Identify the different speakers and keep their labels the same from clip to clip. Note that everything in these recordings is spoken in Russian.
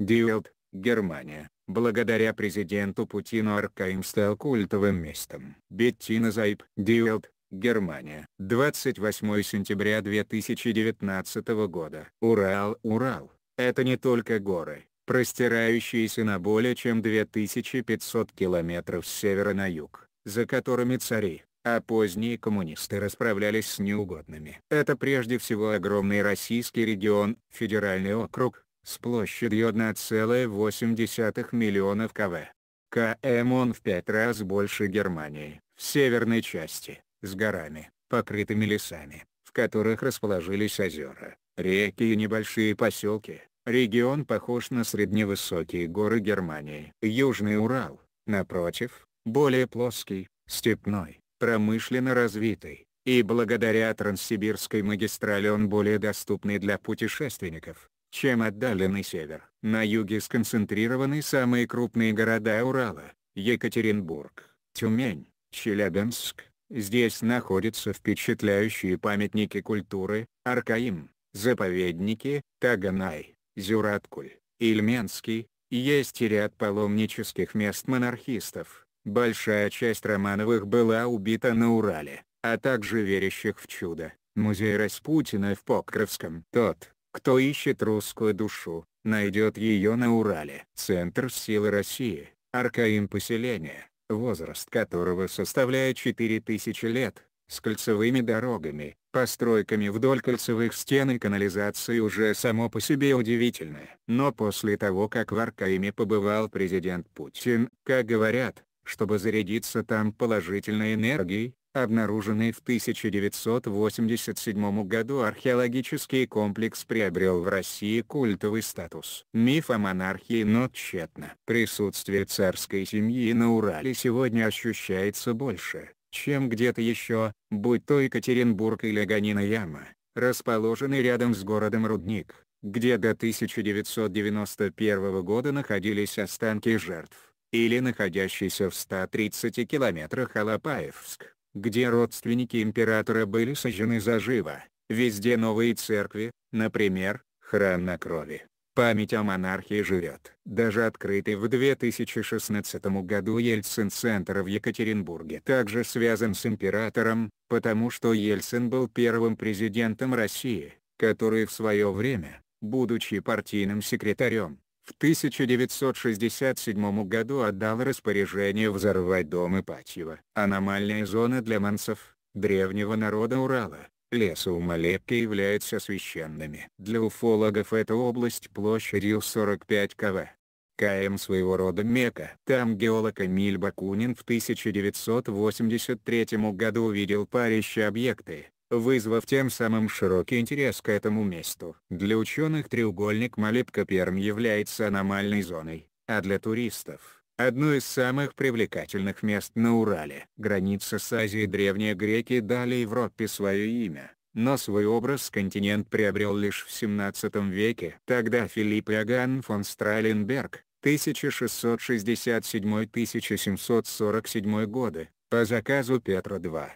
Speaker 1: Диэлт, Германия. Благодаря президенту Путину Аркаим стал культовым местом. Беттина Зайб, Диэлт, Германия. 28 сентября 2019 года. Урал, Урал. Это не только горы, простирающиеся на более чем 2500 километров с севера на юг, за которыми цари, а поздние коммунисты расправлялись с неугодными. Это прежде всего огромный российский регион, федеральный округ, с площадью 1,8 миллионов КВ. КМ он в пять раз больше Германии, в северной части, с горами, покрытыми лесами, в которых расположились озера, реки и небольшие поселки. Регион похож на средневысокие горы Германии. Южный Урал, напротив, более плоский, степной, промышленно развитый, и благодаря Транссибирской магистрали он более доступный для путешественников чем отдаленный север. На юге сконцентрированы самые крупные города Урала, Екатеринбург, Тюмень, Челябинск. Здесь находятся впечатляющие памятники культуры, Аркаим, заповедники, Таганай, Зюраткуль, Ильменский. Есть и ряд паломнических мест монархистов. Большая часть Романовых была убита на Урале, а также верящих в чудо. Музей Распутина в Покровском. Тот, кто ищет русскую душу, найдет ее на Урале. Центр силы России, Аркаим поселение, возраст которого составляет 4000 лет, с кольцевыми дорогами, постройками вдоль кольцевых стен и канализацией уже само по себе удивительное. Но после того как в Аркаиме побывал президент Путин, как говорят, чтобы зарядиться там положительной энергией, обнаруженный в 1987 году археологический комплекс приобрел в России культовый статус. Миф о монархии, но тщетно. Присутствие царской семьи на Урале сегодня ощущается больше, чем где-то еще, будь то Екатеринбург или Ганина Яма, расположенный рядом с городом Рудник, где до 1991 года находились останки жертв или находящийся в 130 километрах Алапаевск где родственники императора были сожжены заживо, везде новые церкви, например, храм на крови. Память о монархии живет. Даже открытый в 2016 году Ельцин-центр в Екатеринбурге также связан с императором, потому что Ельцин был первым президентом России, который в свое время, будучи партийным секретарем, в 1967 году отдал распоряжение взорвать дом Ипатьева. Аномальная зона для манцев, древнего народа Урала, леса у Малепки являются священными. Для уфологов эта область площадью 45 кв. КМ своего рода Мека. Там геолог Эмиль Бакунин в 1983 году увидел парящие объекты, вызвав тем самым широкий интерес к этому месту. Для ученых треугольник Малибка-Перм является аномальной зоной, а для туристов одно из самых привлекательных мест на Урале. Границы с Азией древние греки дали Европе свое имя, но свой образ континент приобрел лишь в 17 веке. Тогда Филипп Иоганн фон Страйленберг, 1667-1747 годы, по заказу Петра II,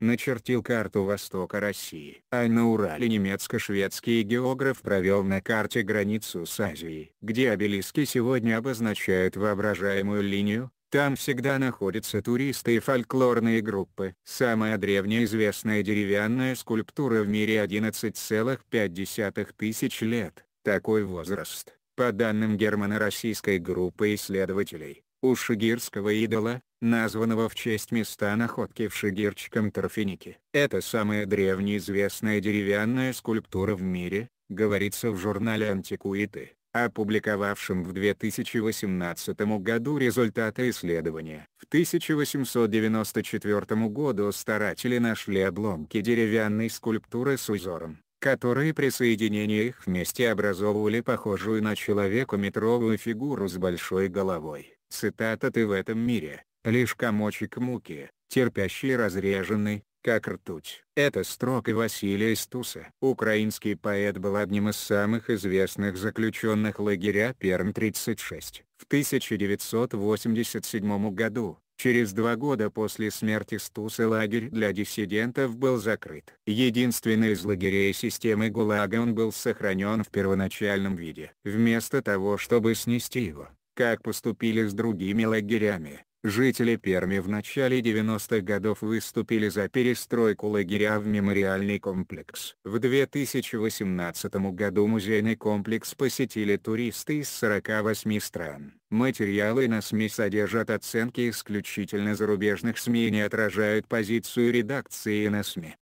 Speaker 1: начертил карту востока России. А на Урале немецко-шведский географ провел на карте границу с Азией. Где обелиски сегодня обозначают воображаемую линию, там всегда находятся туристы и фольклорные группы. Самая древняя известная деревянная скульптура в мире 11,5 тысяч лет. Такой возраст, по данным германо-российской группы исследователей, у шигирского идола, названного в честь места находки в Шигирчиком торфянике. Это самая древняя известная деревянная скульптура в мире, говорится в журнале «Антикуиты», опубликовавшем в 2018 году результаты исследования. В 1894 году старатели нашли обломки деревянной скульптуры с узором, которые при соединении их вместе образовывали похожую на человека метровую фигуру с большой головой. Цитата «Ты в этом мире, лишь комочек муки, терпящий разреженный, как ртуть. Это строка Василия Стуса. Украинский поэт был одним из самых известных заключенных лагеря Перм-36. В 1987 году, через два года после смерти Стуса лагерь для диссидентов был закрыт. Единственный из лагерей системы ГУЛАГа он был сохранен в первоначальном виде. Вместо того чтобы снести его, как поступили с другими лагерями, Жители Перми в начале 90-х годов выступили за перестройку лагеря в мемориальный комплекс. В 2018 году музейный комплекс посетили туристы из 48 стран. Материалы на СМИ содержат оценки исключительно зарубежных СМИ и не отражают позицию редакции на СМИ.